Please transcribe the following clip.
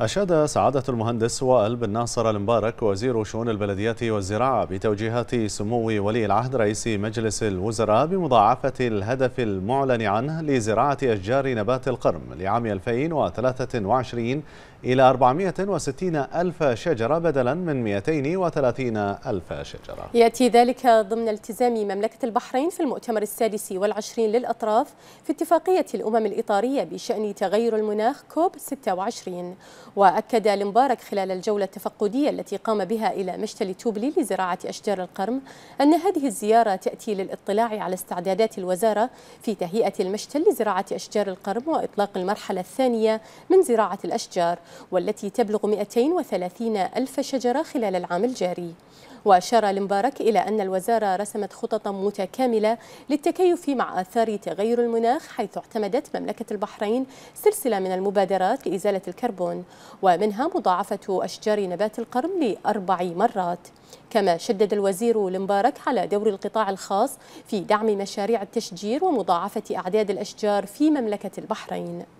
أشاد سعادة المهندس وائل بن ناصر المبارك وزير شؤون البلديات والزراعة بتوجيهات سمو ولي العهد رئيس مجلس الوزراء بمضاعفة الهدف المعلن عنه لزراعة أشجار نبات القرم لعام 2023 إلى 460 ألف شجرة بدلا من 230 ألف شجرة يأتي ذلك ضمن التزام مملكة البحرين في المؤتمر السادس والعشرين للأطراف في اتفاقية الأمم الإطارية بشأن تغير المناخ كوب 26 وأكد المبارك خلال الجولة التفقدية التي قام بها إلى مشتل توبلي لزراعة أشجار القرم أن هذه الزيارة تأتي للإطلاع على استعدادات الوزارة في تهيئة المشتل لزراعة أشجار القرم وإطلاق المرحلة الثانية من زراعة الأشجار والتي تبلغ 230 ألف شجرة خلال العام الجاري وأشار المبارك إلى أن الوزارة رسمت خططا متكاملة للتكيف مع آثار تغير المناخ حيث اعتمدت مملكة البحرين سلسلة من المبادرات لإزالة الكربون ومنها مضاعفة أشجار نبات القرن لأربع مرات كما شدد الوزير المبارك على دور القطاع الخاص في دعم مشاريع التشجير ومضاعفة أعداد الأشجار في مملكة البحرين